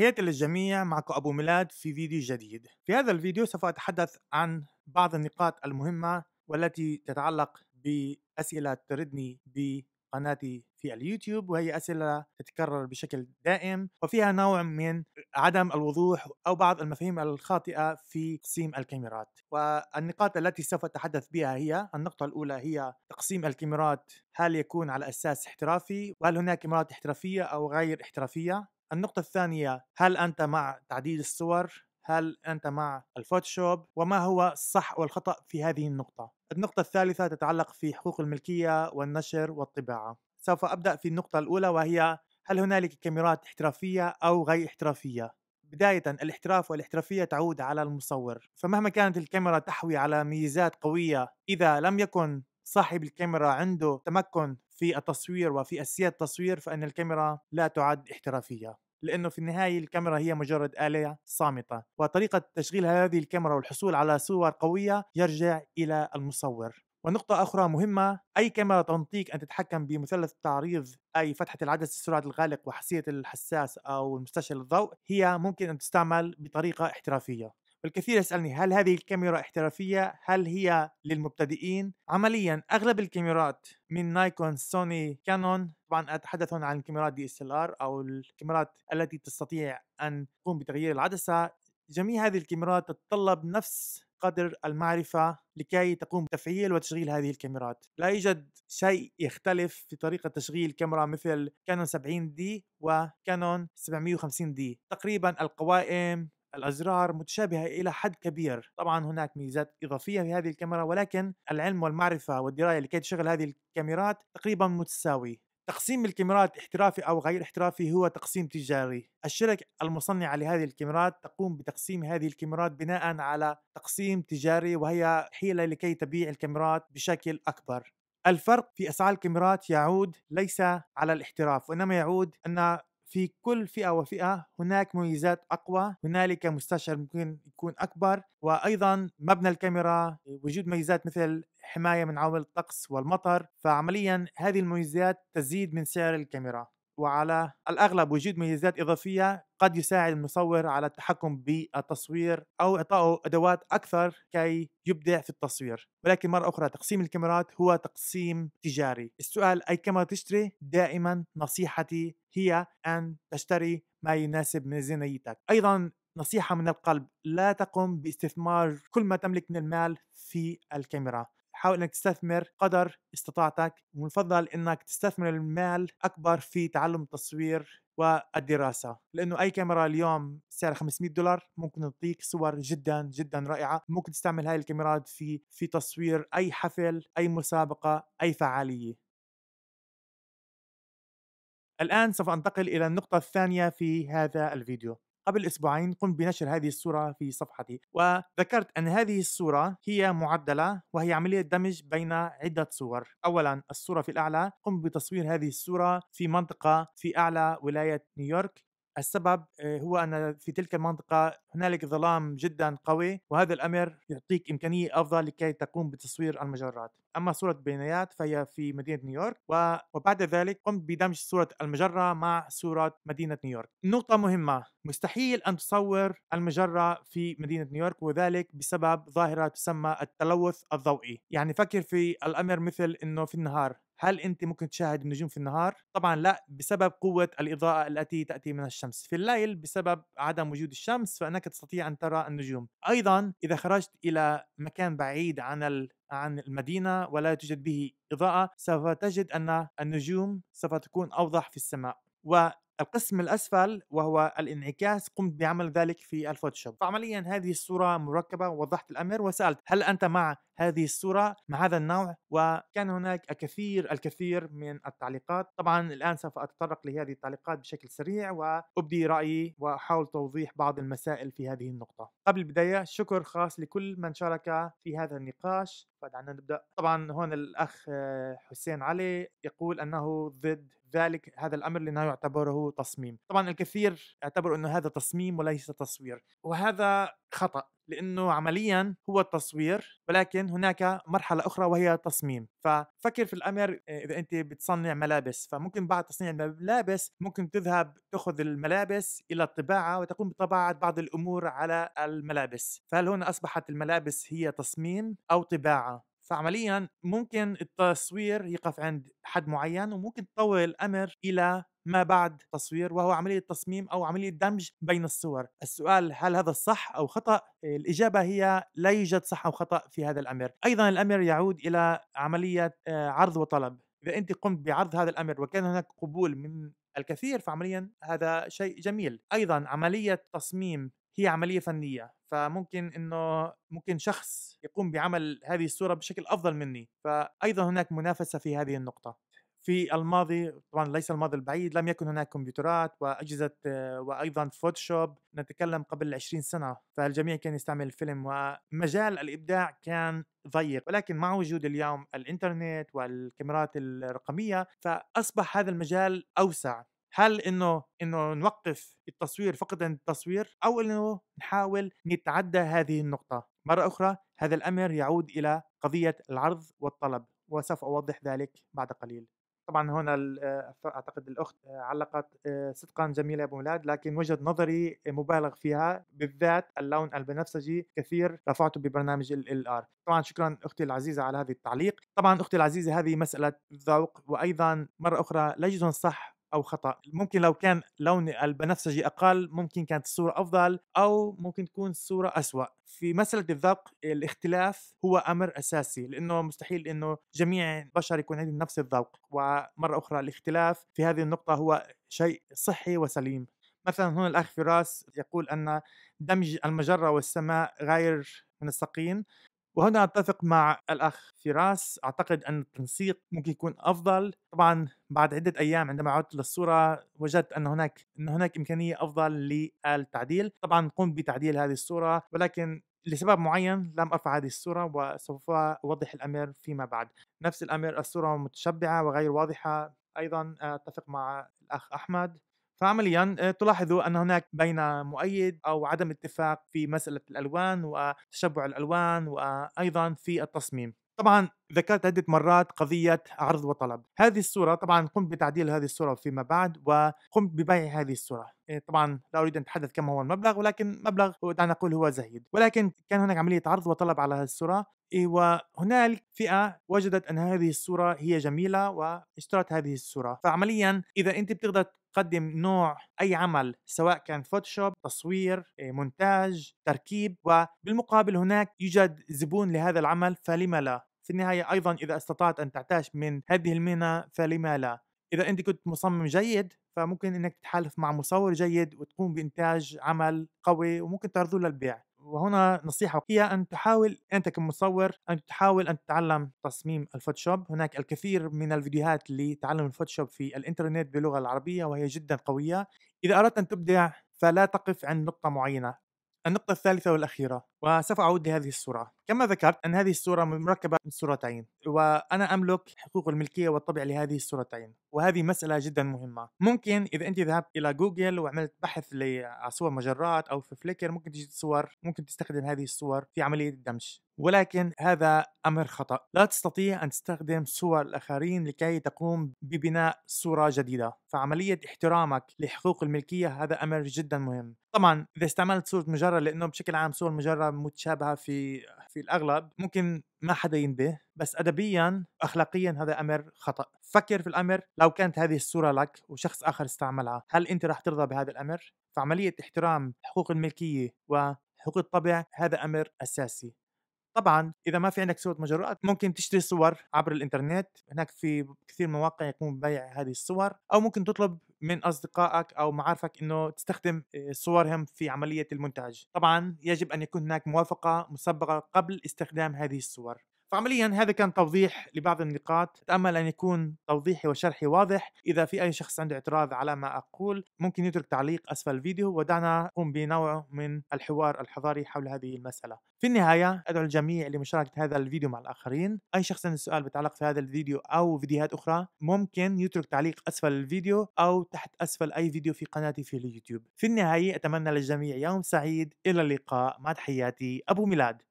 تحياتي للجميع معكم أبو ميلاد في فيديو جديد في هذا الفيديو سوف أتحدث عن بعض النقاط المهمة والتي تتعلق بأسئلة تردني بقناتي في اليوتيوب وهي أسئلة تتكرر بشكل دائم وفيها نوع من عدم الوضوح أو بعض المفاهيم الخاطئة في تقسيم الكاميرات والنقاط التي سوف أتحدث بها هي النقطة الأولى هي تقسيم الكاميرات هل يكون على أساس احترافي وهل هناك كاميرات احترافية أو غير احترافية النقطة الثانية هل أنت مع تعديل الصور؟ هل أنت مع الفوتوشوب؟ وما هو الصح والخطأ في هذه النقطة؟ النقطة الثالثة تتعلق في حقوق الملكية والنشر والطباعة سوف أبدأ في النقطة الأولى وهي هل هنالك كاميرات احترافية أو غير احترافية؟ بداية الاحتراف والاحترافية تعود على المصور فمهما كانت الكاميرا تحوي على ميزات قوية إذا لم يكن صاحب الكاميرا عنده تمكن في التصوير وفي أساسية التصوير فإن الكاميرا لا تعد احترافية لأنه في النهاية الكاميرا هي مجرد آلة صامتة وطريقة تشغيل هذه الكاميرا والحصول على صور قوية يرجع إلى المصور ونقطة أخرى مهمة أي كاميرا تنطيك أن تتحكم بمثلث التعريض أي فتحة العدسة السرعة الغالق وحساسية الحساس أو المستشعر الضوء هي ممكن أن تستعمل بطريقة احترافية والكثير يسألني هل هذه الكاميرا احترافية؟ هل هي للمبتدئين؟ عمليا أغلب الكاميرات من نايكون سوني كانون طبعا أتحدث عن الكاميرات دي اس ال ار أو الكاميرات التي تستطيع أن تقوم بتغيير العدسة جميع هذه الكاميرات تتطلب نفس قدر المعرفة لكي تقوم بتفعيل وتشغيل هذه الكاميرات لا يوجد شيء يختلف في طريقة تشغيل كاميرا مثل كانون 70 دي وكانون 750 دي تقريبا القوائم الأزرار متشابهة إلى حد كبير طبعا هناك ميزات إضافية في هذه الكاميرا ولكن العلم والمعرفة والدراية لكي تشغل هذه الكاميرات تقريبا متساوي تقسيم الكاميرات احترافي أو غير احترافي هو تقسيم تجاري الشركة المصنعة لهذه الكاميرات تقوم بتقسيم هذه الكاميرات بناء على تقسيم تجاري وهي حيلة لكي تبيع الكاميرات بشكل أكبر الفرق في اسعار الكاميرات يعود ليس على الاحتراف وانما يعود ان في كل فئة وفئة هناك مميزات أقوى هنالك مستشعر ممكن يكون أكبر وأيضا مبنى الكاميرا وجود ميزات مثل حماية من عوامل الطقس والمطر فعمليا هذه المميزات تزيد من سعر الكاميرا وعلى الاغلب وجود ميزات اضافيه قد يساعد المصور على التحكم بالتصوير او اعطائه ادوات اكثر كي يبدع في التصوير ولكن مره اخرى تقسيم الكاميرات هو تقسيم تجاري السؤال اي كاميرا تشتري دائما نصيحتي هي ان تشتري ما يناسب ميزانيتك ايضا نصيحه من القلب لا تقم باستثمار كل ما تملك من المال في الكاميرا حاول انك تستثمر قدر استطاعتك ومفضل انك تستثمر المال اكبر في تعلم التصوير والدراسة لأنه أي كاميرا اليوم سعرها 500 دولار ممكن تعطيك صور جدا جدا رائعة ممكن تستعمل هاي الكاميرات في في تصوير أي حفل أي مسابقة أي فعالية الآن سوف أنتقل إلى النقطة الثانية في هذا الفيديو قبل أسبوعين قمت بنشر هذه الصورة في صفحتي وذكرت أن هذه الصورة هي معدلة وهي عملية دمج بين عدة صور أولا الصورة في الأعلى قمت بتصوير هذه الصورة في منطقة في أعلى ولاية نيويورك السبب آه، هو أن في تلك المنطقة هنالك ظلام جدا قوي وهذا الأمر يعطيك إمكانية أفضل لكي تقوم بتصوير المجرات أما صورة بيانات فهي في مدينة نيويورك وبعد ذلك قمت بدمج صورة المجرة مع صورة مدينة نيويورك نقطة مهمة مستحيل أن تصور المجرة في مدينة نيويورك وذلك بسبب ظاهرة تسمى التلوث الضوئي يعني فكر في الأمر مثل أنه في النهار هل انت ممكن تشاهد النجوم في النهار طبعا لا بسبب قوه الاضاءه التي تاتي من الشمس في الليل بسبب عدم وجود الشمس فانك تستطيع ان ترى النجوم ايضا اذا خرجت الى مكان بعيد عن عن المدينة ولا توجد به إضاءة سوف تجد أن النجوم سوف تكون أوضح في السماء و القسم الأسفل وهو الانعكاس قمت بعمل ذلك في الفوتوشوب فعمليا هذه الصورة مركبة وضحت الأمر وسألت هل أنت مع هذه الصورة مع هذا النوع وكان هناك الكثير الكثير من التعليقات طبعا الآن سوف أتطرق لهذه التعليقات بشكل سريع وأبدي رأيي وأحاول توضيح بعض المسائل في هذه النقطة قبل البداية شكر خاص لكل من شارك في هذا النقاش فدعنا نبدأ طبعا هون الأخ حسين علي يقول أنه ضد ذلك هذا الامر لانه يعتبره تصميم طبعا الكثير اعتبروا انه هذا تصميم وليس تصوير وهذا خطا لانه عمليا هو التصوير ولكن هناك مرحله اخرى وهي التصميم ففكر في الامر آه، اذا انت بتصنع ملابس فممكن بعد تصنيع الملابس ممكن تذهب تاخذ الملابس الى الطباعه وتقوم بطباعه بعض الامور على الملابس فهل هنا اصبحت الملابس هي تصميم او طباعه فعمليا ممكن التصوير يقف عند حد معين وممكن تطول الامر الى ما بعد تصوير وهو عملية تصميم أو عملية دمج بين الصور السؤال هل هذا صح أو خطأ؟ الإجابة هي لا يوجد صح أو خطأ في هذا الأمر أيضا الأمر يعود إلى عملية آه، عرض وطلب إذا أنت قمت بعرض هذا الأمر وكان هناك قبول من الكثير فعمليا هذا شيء جميل ايضا عمليه تصميم هي عملية فنية فممكن انه ممكن شخص يقوم بعمل هذه الصورة بشكل افضل مني فايضا هناك منافسة في هذه النقطة في الماضي طبعا ليس الماضي البعيد لم يكن هناك كمبيوترات واجهزه وايضا فوتوشوب نتكلم قبل 20 سنه فالجميع كان يستعمل الفيلم ومجال الابداع كان ضيق ولكن مع وجود اليوم الانترنت والكاميرات الرقميه فاصبح هذا المجال اوسع هل انه انه نوقف التصوير فقط التصوير او انه نحاول نتعدى هذه النقطه مره اخرى هذا الامر يعود الى قضيه العرض والطلب وسوف اوضح ذلك بعد قليل طبعا هنا آه، اعتقد الاخت آه، علقت آه، صدقا جميله يا ابو ميلاد لكن وجهه نظري مبالغ فيها بالذات اللون البنفسجي كثير رفعته ببرنامج ال ار طبعا شكرا اختي العزيزه على هذا التعليق طبعا اختي العزيزه هذه مساله ذوق وايضا مره اخرى لا يجوز الصح او خطا ممكن لو كان لون البنفسجي اقل ممكن كانت الصوره افضل او ممكن تكون الصوره أسوأ في مساله الذوق الاختلاف هو امر اساسي لانه مستحيل انه جميع البشر يكون عندهم نفس الذوق ومره اخرى الاختلاف في هذه النقطه هو شيء صحي وسليم مثلا هنا الاخ فراس يقول ان دمج المجره والسماء غير منسقين وهنا اتفق مع الاخ فراس اعتقد ان التنسيق ممكن يكون افضل طبعا بعد عده ايام عندما عدت للصوره وجدت ان هناك ان هناك امكانيه افضل للتعديل طبعا قمت بتعديل هذه الصوره ولكن لسبب معين لم ارفع هذه الصوره وسوف اوضح الامر فيما بعد نفس الامر الصوره متشبعه وغير واضحه ايضا اتفق مع الاخ احمد فعمليا يعني، آه، تلاحظوا أن هناك بين مؤيد أو عدم اتفاق في مسألة الألوان وتشبع الألوان وأيضا في التصميم طبعا ذكرت عدة مرات قضية عرض وطلب هذه الصورة طبعا قمت بتعديل هذه الصورة فيما بعد وقمت ببيع هذه الصورة إيه، طبعا لا اريد ان اتحدث كم هو المبلغ ولكن مبلغ دعنا نقول هو زهيد ولكن كان هناك عمليه عرض وطلب على هذه الصوره إيه، وهنالك فئه وجدت ان هذه الصوره هي جميله واشترت هذه الصوره فعمليا اذا انت بتقدر تقدم نوع اي عمل سواء كان فوتوشوب تصوير إيه، مونتاج تركيب وبالمقابل هناك يوجد زبون لهذا العمل فلما لا في النهاية أيضا إذا استطعت أن تعتاش من هذه المهنة فلما لا إذا أنت كنت مصمم جيد فممكن أنك تتحالف مع مصور جيد وتقوم بإنتاج عمل قوي وممكن تعرضه للبيع وهنا نصيحة هي أن تحاول أنت كمصور أن تحاول أن تتعلم تصميم الفوتوشوب هناك الكثير من الفيديوهات لتعلم الفوتوشوب في الإنترنت باللغة العربية وهي جدا قوية إذا أردت أن تبدع فلا تقف عند نقطة معينة النقطة الثالثة والأخيرة وسوف أعود لهذه الصورة كما ذكرت أن هذه الصورة مركبة من صورتين وأنا أملك حقوق الملكية والطبع لهذه الصورتين وهذه مسألة جدا مهمة ممكن إذا أنت ذهبت إلى جوجل وعملت بحث لصور مجرات أو في فليكر ممكن تجد صور ممكن تستخدم هذه الصور في عملية الدمج ولكن هذا أمر خطأ لا تستطيع أن تستخدم صور الآخرين لكي تقوم ببناء صورة جديدة فعملية احترامك لحقوق الملكية هذا أمر جدا مهم طبعا إذا استعملت صورة مجرد لأنه بشكل عام صور مجرد متشابهة في في الأغلب ممكن ما حدا ينبه بس أدبيا أخلاقيا هذا أمر خطأ فكر في الأمر لو كانت هذه الصورة لك وشخص آخر استعملها هل أنت رح ترضى بهذا الأمر؟ فعملية احترام حقوق الملكية وحقوق الطبع هذا أمر أساسي طبعا اذا ما في عندك صوره مجرات ممكن تشتري صور عبر الانترنت هناك في كثير مواقع يقوم ببيع هذه الصور او ممكن تطلب من اصدقائك او معارفك انه تستخدم آه، صورهم في عمليه المونتاج طبعا يجب ان يكون هناك موافقه مسبقه قبل استخدام هذه الصور فعمليا هذا كان توضيح لبعض النقاط أتأمل أن يكون توضيحي وشرحي واضح إذا في أي شخص عنده اعتراض على ما أقول ممكن يترك تعليق أسفل الفيديو ودعنا نقوم بنوع من الحوار الحضاري حول هذه المسألة في النهاية أدعو الجميع لمشاركة هذا الفيديو مع الآخرين أي شخص عنده سؤال بتعلق في هذا الفيديو أو فيديوهات أخرى ممكن يترك تعليق أسفل الفيديو أو تحت أسفل أي فيديو في قناتي في اليوتيوب في النهاية أتمنى للجميع يوم سعيد إلى اللقاء مع تحياتي أبو ميلاد